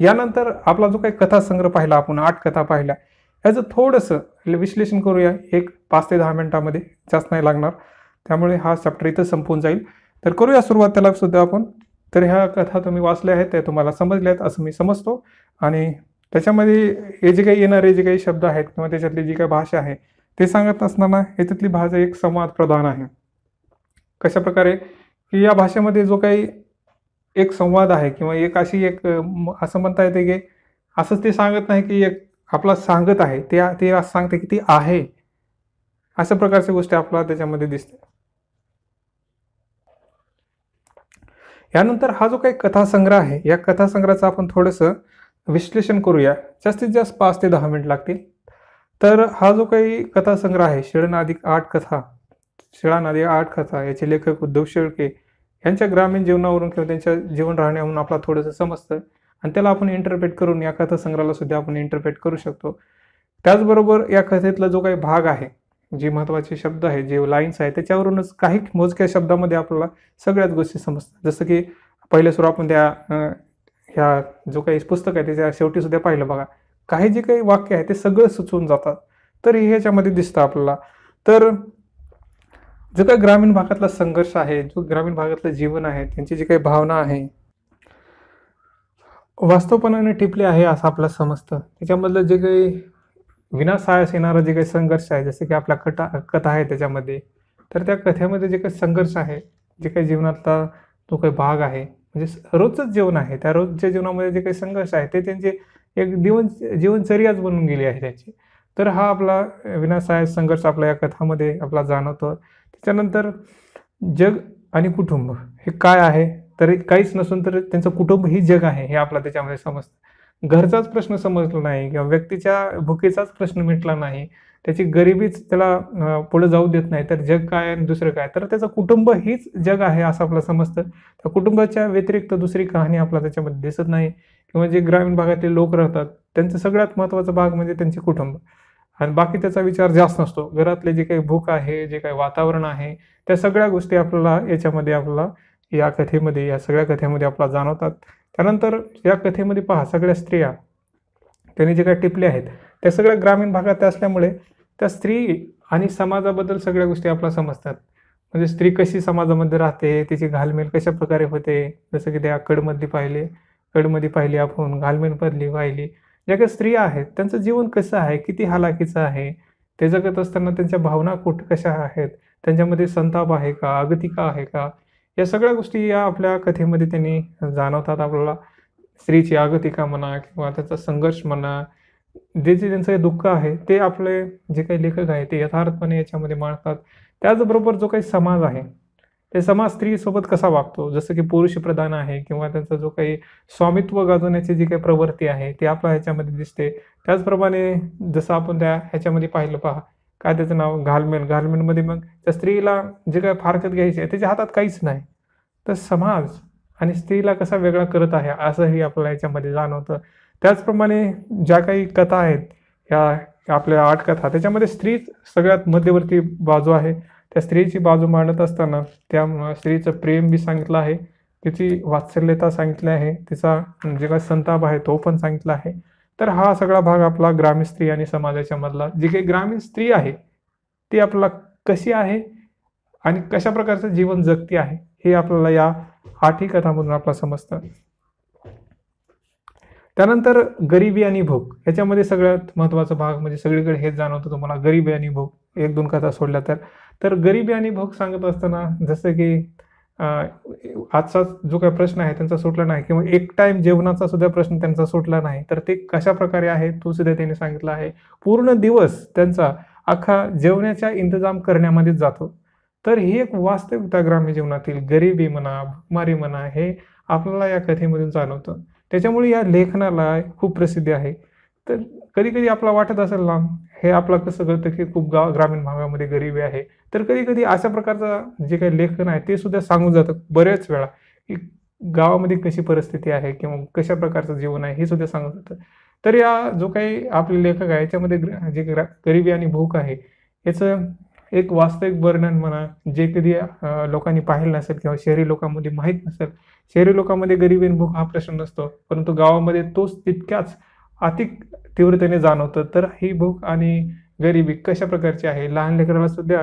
यानंतर आपला जो काही कथासंग्रह पाहिला आपण आठ कथा पाहिल्या याचं थोडंसं विश्लेषण करूया एक पाच ते दहा मिनटामध्ये जास्त नाही लागणार त्यामुळे हा चॅप्टर इथं संपून जाईल तर करूया सुरुवात त्याला सुद्धा आपण तर ह्या कथा तुम्ही वाचल्या आहेत त्या तुम्हाला समजल्या आहेत असं मी समजतो आणि त्याच्यामध्ये हे जे काही येणारे जे काही शब्द आहेत किंवा त्याच्यातली जी काही भाषा आहे ते सांगत असताना याच्यातली भाषा एक संवाद प्रधान आहे कशाप्रकारे की या भाषेमध्ये जो काही एक संवाद आहे किंवा एक अशी एक असं म्हणता येते की असंच ते सांगत नाही की एक आपला सांगत आहे ते ते असं सांगते की ती आहे अशा प्रकारच्या गोष्टी आपल्याला त्याच्यामध्ये दिसते यानंतर हा जो काही कथासंग्रह आहे या कथासंग्रहाचं आपण थोडंसं विश्लेषण करूया जास्तीत जास्त पाच ते दहा मिनिट लागतील तर हा जो काही कथासंग्रह आहे शिळनादिक आठ कथा शिळानादिक आठ कथा याचे लेखक उद्धव शेळके यांच्या ग्रामीण जीवनावरून किंवा त्यांच्या जीवन राहण्यावरून आपला थोडंसं समजतं आणि त्याला आपण इंटरप्रेट करून या कथासंग्रहाला सुद्धा आपण इंटरप्रेट करू शकतो त्याचबरोबर या कथेतला जो काही भाग आहे जे महत्त्वाचे शब्द आहे जे लाईन्स आहे त्याच्यावरूनच काही मोजक्या शब्दामध्ये आपल्याला सगळ्याच गोष्टी समजतात जसं की पहिले सुरू आपण त्या ह्या जो काही पुस्तक आहे त्याच्या शेवटी सुद्धा पाहिलं बघा काही जे काही वाक्य आहे ते सगळं सुचवून जातात तर हे ह्याच्यामध्ये दिसतं आपल्याला तर जो काही ग्रामीण भागातला संघर्ष आहे जो ग्रामीण भागातलं जीवन आहे त्यांची जी काही भावना आहे वास्तवपणाने टिपले आहे असं आपल्याला समजतं त्याच्यामधलं जे काही विनासायास येणारा जे काही संघर्ष आहे जसं की आपल्या कथा कथा आहे त्याच्यामध्ये तर त्या कथेमध्ये जे काही संघर्ष आहे जे काही जीवनातला तो काही भाग आहे म्हणजे रोजच जीवन आहे त्या रोजच्या जीवनामध्ये जे काही संघर्ष आहे ते त्यांचे एक जीवन जीवनचर्याच बनून गेली आहे त्याची तर हा आपला विनासायास संघर्ष आपल्या या कथामध्ये आपला जाणवतो त्यानंतर जग आणि कुटुंब हे काय आहे तर काहीच नसून तर त्यांचं कुटुंब ही जग आहे हे आपला त्याच्यामध्ये समजतं घरचाच प्रश्न समजला नाही किंवा व्यक्तीच्या भुकेचाच प्रश्न मिटला नाही त्याची गरिबीच त्याला पुढे जाऊ देत नाही तर जग काय आणि दुसरं काय तर त्याचं कुटुंब हीच जग आहे असं आपलं समजतं त्या कुटुंबाच्या व्यतिरिक्त दुसरी कहाणी आपला त्याच्यामध्ये दिसत नाही किंवा जे ग्रामीण भागातले लोक राहतात त्यांचं सगळ्यात महत्त्वाचा भाग म्हणजे त्यांचे कुटुंब आणि बाकी त्याचा विचार जास्त नसतो घरातले जे काही भूक आहे जे काही वातावरण आहे त्या सगळ्या गोष्टी आपल्याला याच्यामध्ये आपल्याला या कथेमध्ये या सगळ्या कथेमध्ये आपल्याला जाणवतात त्यानंतर या कथेमध्ये पहा सगळ्या स्त्रिया त्यांनी जे काही टिपले आहेत त्या सगळ्या ग्रामीण भागात असल्यामुळे त्या स्त्री आणि समाजाबद्दल सगळ्या गोष्टी आपल्याला समजतात म्हणजे स्त्री कशी समाजामध्ये राहते तिची घालमेल कशा प्रकारे होते जसं की त्या कडमधली पाहिले कडमध्ये पाहिली आपण घालमेल पदली पाहिली ज्या काही स्त्रिया आहेत त्यांचं जीवन कसं आहे किती हालाकीचं आहे ते जगत असताना त्यांच्या भावना कुठ कशा आहेत त्यांच्यामध्ये संताप आहे का अगतिका आहे का या सगळ्या गोष्टी या आपल्या कथेमध्ये त्यांनी जाणवतात आपल्याला स्त्रीची अगतिका म्हणा किंवा त्याचा संघर्ष म्हणा जे जे त्यांचं दुःख आहे ते आपले जे काही लेखक आहे ते यथार्थपणे याच्यामध्ये मांडतात त्याचबरोबर जो काही समाज आहे ते समाज स्त्रीसोबत कसा वागतो जसं की पुरुष प्रधान आहे किंवा त्यांचा जो काही स्वामित्व गाजवण्याची जी काही प्रवृत्ती आहे ती आपल्या ह्याच्यामध्ये दिसते त्याचप्रमाणे जसं आपण त्या ह्याच्यामध्ये पाहिलं पहा काय त्याचं नाव घालमेल घालमेलमध्ये मग त्या स्त्रीला जे काय फारकत घ्यायची आहे त्याच्या हातात काहीच नाही तर समाज आणि स्त्रीला कसा वेगळा करत आहे असंही आपल्याला याच्यामध्ये जाणवतं त्याचप्रमाणे ज्या काही कथा आहेत ह्या आपल्या आठ कथा त्याच्यामध्ये स्त्रीच सगळ्यात मध्यवर्ती बाजू आहे त्या स्त्रीची बाजू मांडत असताना त्या स्त्रीचं प्रेम बी सांगितलं आहे तिची वात्सल्यता सांगितली आहे तिचा जे म्हणजे काय संताप आहे तो पण सांगितला आहे तर हा सगळा भाग आपला ग्रामीण स्त्री आणि समाजाच्या मधला जी काही ग्रामीण स्त्री आहे ती आपला कशी आहे आणि कशा प्रकारचं जीवन जगती आहे हे आपल्याला या आठही कथामधून आपला समजतं त्यानंतर गरिबी आणि भूक याच्यामध्ये सगळ्यात महत्त्वाचा भाग म्हणजे सगळीकडे हेच जाणवतं तुम्हाला गरिबी आणि भूक एक दोन कथा सोडल्या तर तर गरिबी आणि भोग सांगत असताना जसं की आजचा जो काही प्रश्न आहे त्यांचा सुटला नाही किंवा एक टाइम जेवणाचा सुद्धा प्रश्न त्यांचा सुटला नाही तर ते कशा प्रकारे आहे तो सुद्धा त्यांनी सांगितलं आहे पूर्ण दिवस त्यांचा अख्खा जेवण्याचा इंतजाम करण्यामध्येच जातो तर ही एक वास्तविकता ग्रामीण जीवनातील गरिबी म्हणा भुकमारी म्हणा हे आपल्याला या कथेमधून जाणवतं त्याच्यामुळे या लेखनाला खूप प्रसिद्धी आहे तर कधी कधी आपला वाटत असेल ना हे आपलं कसं कळतं की खूप गाव ग्रामीण भागामध्ये गरिबी आहे तर कधी कधी अशा प्रकारचं जे काही लेखन आहे ते सुद्धा सांगून जातं बऱ्याच वेळा की गावामध्ये कशी परिस्थिती आहे किंवा कशा प्रकारचं जीवन आहे हे सुद्धा सांगून जातं तर या जो काही आपले लेखक आहे याच्यामध्ये जे गरिबी आणि भूक आहे याचं एक वास्तविक वर्णन म्हणा जे कधी लोकांनी पाहिलं नसेल किंवा शहरी लोकांमध्ये माहीत नसेल शहरी लोकांमध्ये गरिबी आणि भूक हा प्रश्न नसतो परंतु गावामध्ये तोच तितक्याच अति तीव्रतेने जाणवतं तर ही भूक आणि गरिबी कशा प्रकारची आहे लहान लेकराला सुद्धा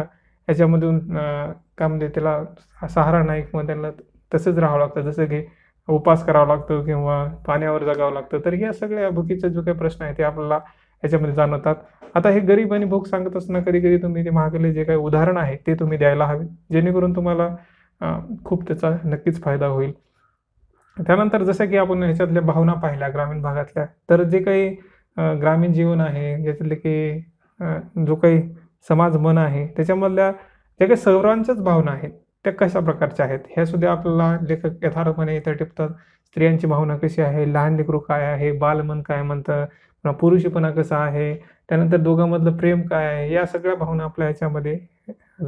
याच्यामधून काय म्हणजे त्याला सहारा नाही किंवा त्यांना तसंच राहावं लागतं जसं की उपास करावा लागतो किंवा पाण्यावर जगावं लागतं तर या सगळ्या भुकीचा जो काही प्रश्न आहे ते आपल्याला याच्यामध्ये जाणवतात आता हे गरीब आणि भूक सांगत असताना कधी कधी तुम्ही ते महागले जे काही उदाहरण आहे ते तुम्ही द्यायला हवे जेणेकरून तुम्हाला खूप त्याचा नक्कीच फायदा होईल त्यानंतर जसं की आपण ह्याच्यातल्या भावना पाहिल्या ग्रामीण भागातल्या तर जे काही ग्रामीण जीवन आहे ज्याच्यातले की जो काही समाज मन आहे त्याच्यामधल्या ज्या काही सर्वांच्याच भावना आहेत त्या कशा प्रकारच्या आहेत ह्या सुद्धा आपल्याला लेखक यथार्थपणे इथं टिपतात स्त्रियांची भावना कशी आहे लहान लेकरू काय आहे बालमन काय म्हणतं पुरुषपणा कसा आहे त्यानंतर दोघांमधलं प्रेम काय आहे या सगळ्या भावना आपल्या ह्याच्यामध्ये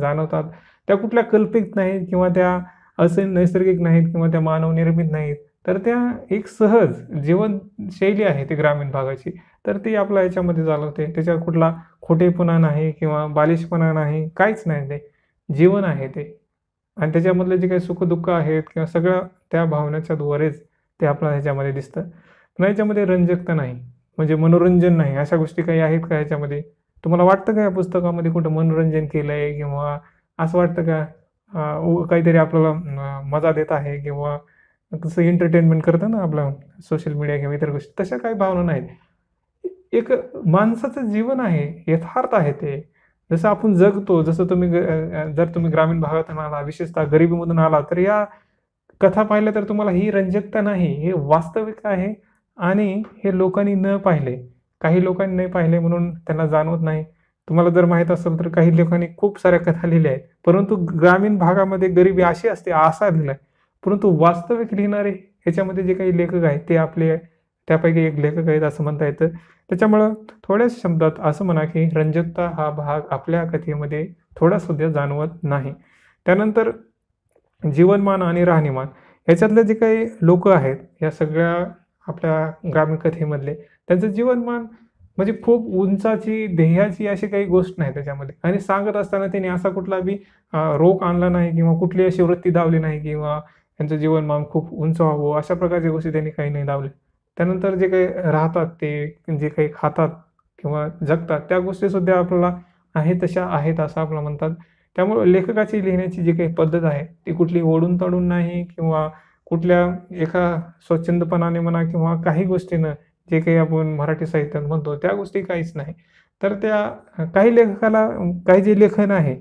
जाणवतात त्या कुठल्या कल्पित नाहीत किंवा त्या असे नैसर्गिक नाहीत किंवा त्या मानवनिर्मित नाहीत तर त्या एक सहज जीवनशैली आहे ती ग्रामीण भागाची तर ती आपल्या याच्यामध्ये चालवते त्याच्यावर कुठला खोटेपणा नाही किंवा बालिशपणा नाही काहीच नाही ते जीवन आहे ते आणि त्याच्यामधले जे काही सुखदुःख आहेत किंवा सगळ्या त्या भावनेच्या द्वारेच ते आपल्या ह्याच्यामध्ये दिसतं पण याच्यामध्ये रंजकता नाही म्हणजे मनोरंजन नाही अशा गोष्टी काही आहेत का ह्याच्यामध्ये तुम्हाला वाटतं का या पुस्तकामध्ये कुठं मनोरंजन केलं आहे किंवा असं वाटतं का काहीतरी आपल्याला मजा देत आहे किंवा कसं एंटरटेनमेंट करतं ना आपलं सोशल मीडिया किंवा इतर गोष्टी तशा काही भावना नाहीत एक माणसाचं जीवन आहे यथार्थ आहे ते जसं आपण जगतो जसं तुम्ही जर तुम्ही ग्रामीण भागातून आला विशेषतः गरिबीमधून आला तर या कथा पाहिल्या तर तुम्हाला ही रंजकता नाही हे वास्तविक आहे आणि हे लोकांनी न पाहिले काही लोकांनी नाही पाहिले म्हणून त्यांना जाणवत नाही तुम्हाला जर माहीत असेल तर काही लोकांनी खूप साऱ्या कथा लिहिल्या आहेत परंतु ग्रामीण भागामध्ये गरिबी अशी असते असा लिहिला आहे परंतु वास्तविक लिहिणारे ह्याच्यामध्ये जे काही लेखक आहेत ते आपले त्यापैकी एक लेखक आहेत असं म्हणता येतं त्याच्यामुळं थोड्याच शब्दात असं म्हणा की रंजकता हा भाग आपल्या कथेमध्ये थोडा सुद्धा जाणवत नाही त्यानंतर जीवनमान आणि राहणीमान याच्यातले जे काही लोक आहेत या सगळ्या आपल्या ग्रामीण कथेमधले त्यांचं जीवनमान म्हणजे खूप उंचाची ध्येयाची अशी काही गोष्ट नाही त्याच्यामध्ये आणि सांगत असताना त्यांनी असा कुठला बी रोग आणला नाही किंवा कुठली अशी वृत्ती दावली नाही किंवा त्यांचं जीवनमान खूप उंच व्हावं अशा प्रकारच्या गोष्टी त्यांनी काही नाही दावल्या त्यानंतर जे काही राहतात ते जे काही खातात किंवा जगतात त्या गोष्टीसुद्धा आपल्याला आहे तशा आहेत असं आपलं म्हणतात त्यामुळे लेखकाची लिहिण्याची जी काही पद्धत आहे ती कुठली ओढून तडून नाही किंवा कुठल्या एका स्वच्छंदपणाने म्हणा किंवा काही गोष्टीनं जे काही आपण मराठी साहित्यात म्हणतो त्या गोष्टी काहीच नाही तर त्या काही लेखकाला काही जे लेखन आहे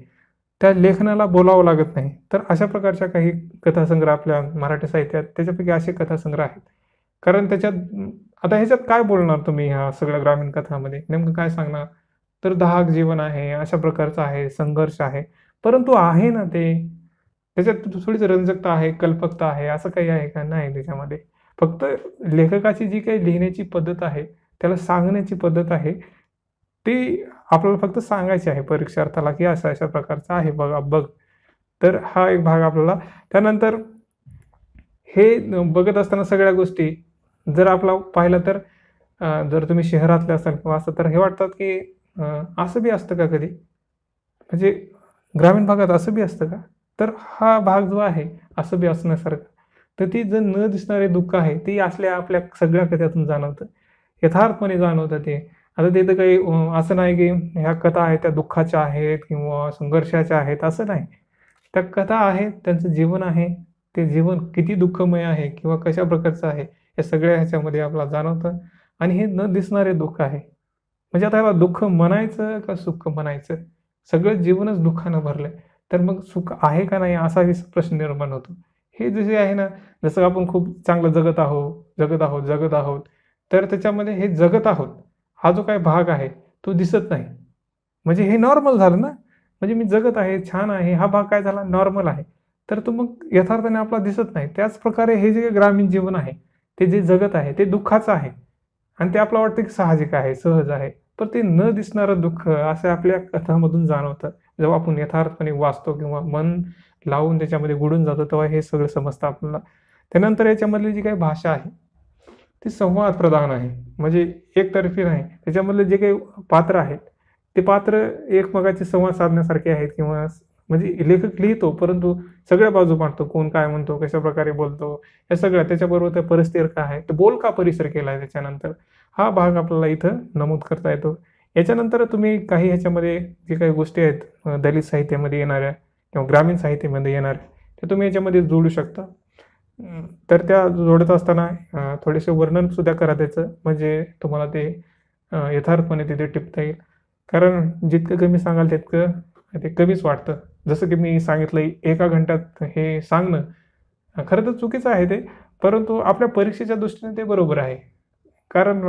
त्या लेखनाला बोलावं लागत नाही तर अशा प्रकारच्या काही कथासंग्रह आपल्या मराठी साहित्यात त्याच्यापैकी असे कथासंग्रह आहेत कारण त्याच्यात आता ह्याच्यात काय बोलणार तुम्ही ह्या सगळ्या ग्रामीण कथामध्ये नेमकं काय सांगणार तर दहाक जीवन आहे अशा प्रकारचं आहे संघर्ष आहे परंतु आहे ना ते त्याच्यात थोडीच रंजकता आहे कल्पकता आहे असं काही आहे का नाही त्याच्यामध्ये फक्त लेखकाची जी काही लिहिण्याची पद्धत आहे त्याला सांगण्याची पद्धत आहे ती आपल्याला फक्त सांगायची आहे परीक्षार्थाला की असं अशा प्रकारचा आहे बघा बघ तर हा एक भाग आपल्याला त्यानंतर हे बघत असताना सगळ्या गोष्टी जर आपला पाहिलं तर जर तुम्ही शहरातले असाल किंवा असं तर हे वाटतात की असं बी असतं का कधी म्हणजे ग्रामीण भागात असं बी असतं का तर हा भाग जो आहे असं बी असण्यासारखं तर ती जर न दिसणारे दुःख आहे ते असल्या आपल्या सगळ्या कथातून जाणवतं यथार्थपणे जाणवतं ते आता ते तर काही असं नाही की ह्या कथा आहेत त्या दुःखाच्या आहेत किंवा संघर्षाच्या आहेत असं नाही त्या कथा आहेत त्यांचं जीवन आहे ते जीवन किती दुःखमय आहे किंवा कशा प्रकारचं आहे या सगळ्या ह्याच्यामध्ये आपला जाणवतं आणि हे न दिसणारे दुःख आहे म्हणजे आता याला दुःख म्हणायचं का सुख म्हणायचं सगळं जीवनच दुःखानं भरलंय तर मग सुख आहे का नाही असा प्रश्न निर्माण होतो हे जसे आहे ना जसं आपण खूप चांगलं जगत आहोत जगत आहोत जगत आहोत तर त्याच्यामध्ये हे जगत आहोत हा जो काही भाग आहे तो दिसत नाही म्हणजे हे नॉर्मल झालं ना म्हणजे मी जगत आहे छान आहे हा भाग काय झाला नॉर्मल आहे तर तो मग यथार्थाने आपला दिसत नाही त्याच प्रकारे हे जे ग्रामीण जीवन आहे ते जे जगत आहे ते दुःखाचं आहे आणि ते आपलं वाटतं की साहजिक आहे सहज आहे पण ते न दिसणारं दुःख असं आपल्या कथामधून जाणवतं जेव्हा आपण यथार्थपणे वाचतो किंवा मन लावून त्याच्यामध्ये गुडून जातो तेव्हा हे सगळं समजतं आपल्याला त्यानंतर याच्यामधली जी काही भाषा आहे ती संवाद प्रधान आहे म्हणजे एकतर्फी नाही त्याच्यामधले जे काही पात्र आहेत ते पात्र एकमेकाचे संवाद साधण्यासारखे आहेत किंवा म्हणजे लेखक लिहितो परंतु सगळ्या बाजू मांडतो कोण काय म्हणतो कशा प्रकारे बोलतो या सगळ्या त्याच्याबरोबर त्या परिस्थिर काय आहे तर बोल का परिसर केला आहे त्याच्यानंतर हा भाग आपल्याला इथं नमूद करता येतो याच्यानंतर तुम्ही काही ह्याच्यामध्ये जे काही गोष्टी आहेत दलित साहित्यामध्ये येणाऱ्या किंवा ग्रामीण साहित्यामध्ये येणार ते तुम्ही याच्यामध्ये जोडू शकता तर त्या जोडत असताना थोडेसे वर्णनसुद्धा करा त्याचं म्हणजे तुम्हाला ते यथार्थपणे तिथे टिपता येईल कारण जितकं कमी सांगाल तितकं ते कमीच वाटतं जसं की मी सांगितलं एका घंट्यात हे सांगणं खरं तर चुकीचं आहे ते परंतु आपल्या परीक्षेच्या दृष्टीने ते बरोबर आहे कारण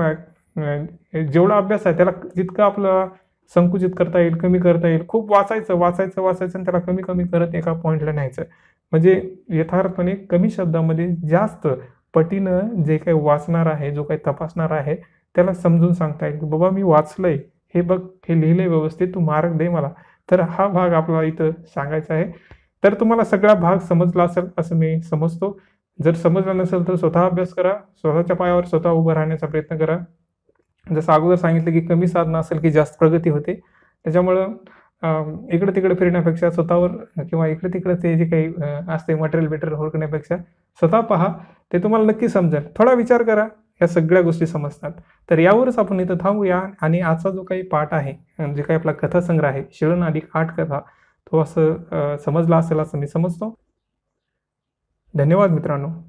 जेवढा अभ्यास आहे त्याला जितकं आपलं संकुचित करता येईल कमी करता येईल खूप वाचायचं वाचायचं वाचायचं आणि त्याला कमी कमी करत एका पॉईंटला न्यायचं म्हणजे यथार्थपणे कमी शब्दामध्ये जास्त पटीनं जे काही वाचणार आहे जो काही तपासणार आहे त्याला समजून सांगता येईल की बाबा मी वाचलंय हे बघ हे लिहिलंय व्यवस्थित तू मार्क दे मला तर हा भाग आपला इथं सांगायचा आहे तर तुम्हाला सगळा भाग समजला असेल असं मी समजतो जर समजला नसेल तर स्वतः अभ्यास करा स्वतःच्या पायावर स्वतः उभं राहण्याचा प्रयत्न करा जसं अगोदर सांगितलं की कमी साधना असेल की जास्त प्रगती होते त्याच्यामुळं इकडं तिकडे फिरण्यापेक्षा स्वतःवर किंवा इकडे तिकडे ते जे काही असते मटेरियल बेटर हुडकण्यापेक्षा स्वतः पहा ते तुम्हाला नक्की समजेल थोडा विचार करा या सगळ्या गोष्टी समजतात तर यावरच आपण इथं थांबूया आणि आजचा जो काही पाठ आहे जे काही आपला कथासंग्रह आहे शिळण अधिक आठ कथा तो असं समजला असेल असं मी समजतो धन्यवाद मित्रांनो